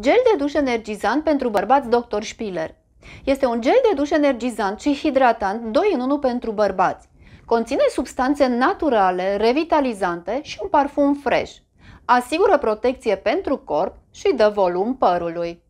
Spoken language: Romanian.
Gel de duș energizant pentru bărbați Dr. Spiller Este un gel de duș energizant și hidratant 2 în 1 pentru bărbați. Conține substanțe naturale, revitalizante și un parfum fresh. Asigură protecție pentru corp și dă volum părului.